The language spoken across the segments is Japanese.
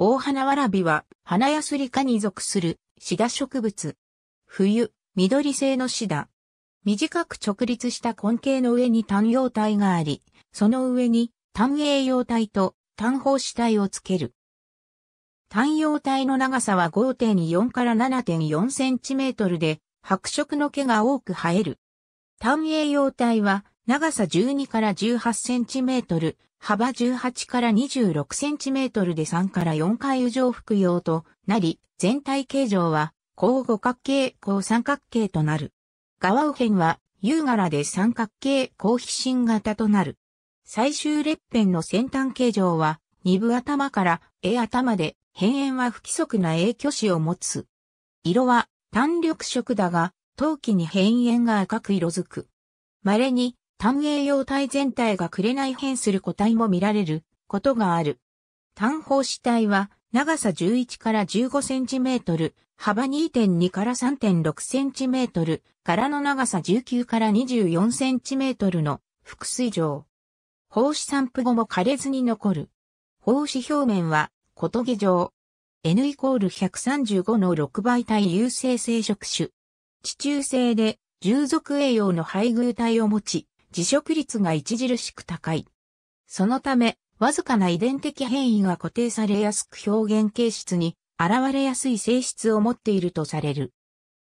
大花わらびは、花やすり科に属する、シダ植物。冬、緑製のシダ。短く直立した根茎の上に単葉体があり、その上に単栄葉体と単胞子体をつける。単葉体の長さは5.4から7.4センチメートルで、白色の毛が多く生える。単栄葉体は長さ12から18センチメートル、幅18から26センチメートルで3から4回右上服用となり、全体形状は、高五角形、高三角形となる。側右辺は、優柄で三角形、高飛信型となる。最終列辺の先端形状は、二部頭から絵頭で、辺縁は不規則な影響子を持つ。色は単緑色だが、陶器に辺縁が赤く色づく。稀に単栄養体全体が紅変する個体も見られることがある。単胞子体は長さ11から15センチメートル、幅2.2から3.6センチメートル、柄の長さ19から24センチメートルの複水状。胞子散布後も枯れずに残る。胞子表面は小棘状。N イコール135の6倍体有性生殖種。地中性で従属栄養の配偶体を持ち、辞職率が著しく高い。そのため、わずかな遺伝的変異が固定されやすく表現形質に現れやすい性質を持っているとされる。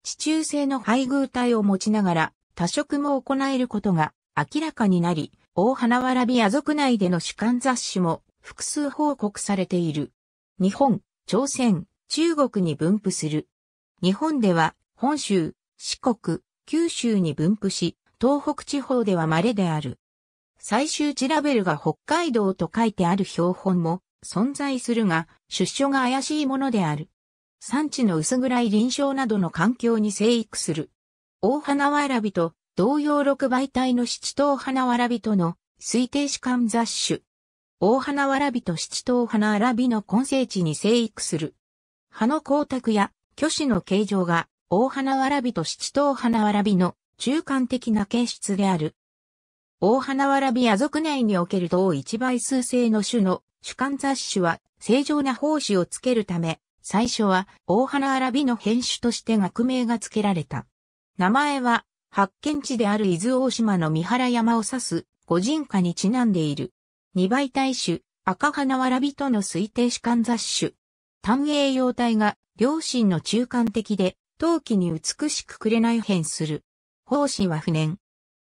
地中性の配偶体を持ちながら多色も行えることが明らかになり、大花わらび屋族内での主観雑誌も複数報告されている。日本、朝鮮、中国に分布する。日本では本州、四国、九州に分布し、東北地方では稀である。最終値ラベルが北海道と書いてある標本も存在するが、出所が怪しいものである。産地の薄暗い臨床などの環境に生育する。大花わらびと同様6倍体の七頭花わらびとの推定士官雑種。大花わらびと七頭花わらびの根生地に生育する。葉の光沢や巨子の形状が大花わらびと七頭花わらびの中間的な形質である。大花わらび野族内における同一倍数性の種の主観雑種は正常な胞子をつけるため、最初は大花わらびの変種として学名が付けられた。名前は発見地である伊豆大島の三原山を指す五人化にちなんでいる。二倍体種、赤花わらびとの推定主観雑種。単栄養体が両親の中間的で、陶器に美しくくれない変する。胞子は不燃。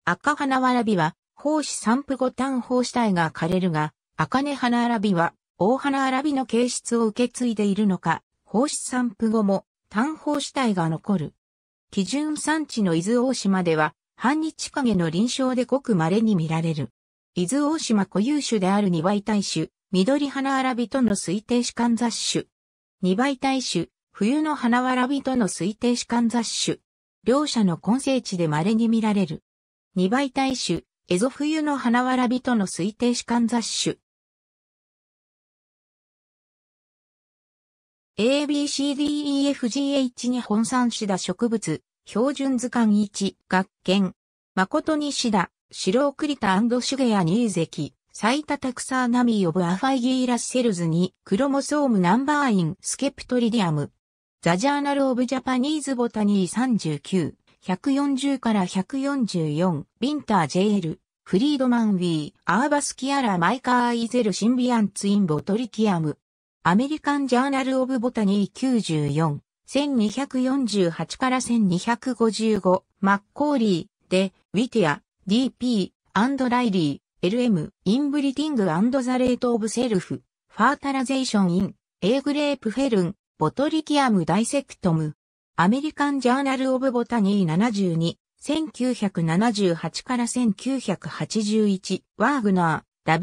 赤花わらびは、胞子散布後単胞子体が枯れるが、赤根花わらびは、大花わらびの形質を受け継いでいるのか、胞子散布後も、単胞子体が残る。基準産地の伊豆大島では、半日影の臨床でごく稀に見られる。伊豆大島固有種である二倍体種、緑花わらびとの推定士官雑種。二倍体種、冬の花わらびとの推定士官雑種。両者の根性地で稀に見られる。二倍体種、エゾ冬の花わらびとの推定士官雑種。ABCDEFGH に本産シダ植物、標準図鑑1、学研。誠にシダ、白クリタシュゲアニーゼキ、サイタタクサーナミーオブアファイギーラッセルズに、クロモソームナンバーインスケプトリディアム。ザ・ジャーナル・オブ・ジャパニーズ・ボタニー39、140から144、ビンター・ジェール、フリードマン・ウィー、アーバス・キアラ・マイカー・イゼル・シンビアン・ツイン・ボトリキアム、アメリカン・ジャーナル・オブ・ボタニー94、1248から1255、マッコーリー、で、ウィティア、DP、アンド・ライリー、LM、インブリティング・アンド・ザ・レート・オブ・セルフ、ファータラゼーション・イン、エグレープ・フェルン、ボトリキアムダイセクトム。アメリカンジャーナルオブボタニー72、1978から1981、ワーグナー、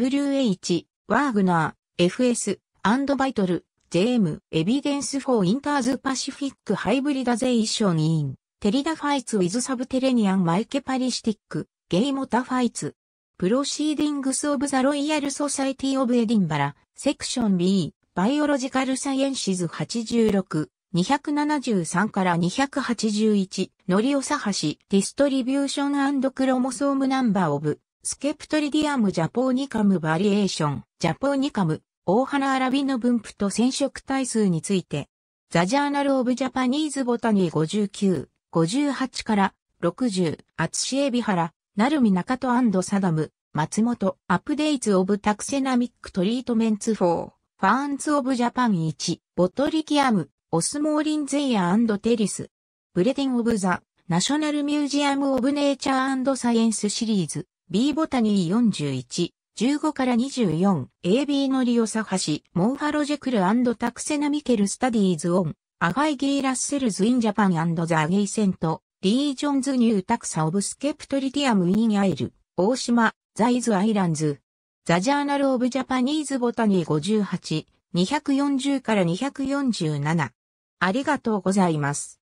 WH、ワーグナー、FS、アンドバイトル、JM、エビデンスフォーインターズパシフィックハイブリダゼイションイン、テリダファイツウィズサブテレニアンマイケパリシティック、ゲイモタファイツ、プロシーディングスオブザロイヤルソサイティオブエディンバラ、セクション B、バイオロジカルサイエンシズ86、273から281、ノリオサハシ、ディストリビューションクロモソームナンバーオブ、スケプトリディアムジャポーニカムバリエーション、ジャポーニカム、大花アラビの分布と染色体数について、ザ・ジャーナル・オブ・ジャパニーズ・ボタニー59、58から60、アツシエビハラ、ナルミ・ナカトサダム、松本、アップデイツ・オブ・タクセナミック・トリートメンツ4。ファンツオブジャパン1、ボトリキアム、オスモーリンゼイアテリス、ブレディンオブザ、ナショナルミュージアムオブネイチャーサイエンスシリーズ、B ボタニー41、15から 24AB ノリオサハシ、モンハロジェクルタクセナミケルスタディーズオン、アガイギーラッセルズインジャパンザゲイセント、リージョンズニュータクサオブスケプトリティアムインアイル、大島、ザイズアイランズ、ザ・ジャーナル・オブ・ジャパニーズ・ボタニー58、240から247。ありがとうございます。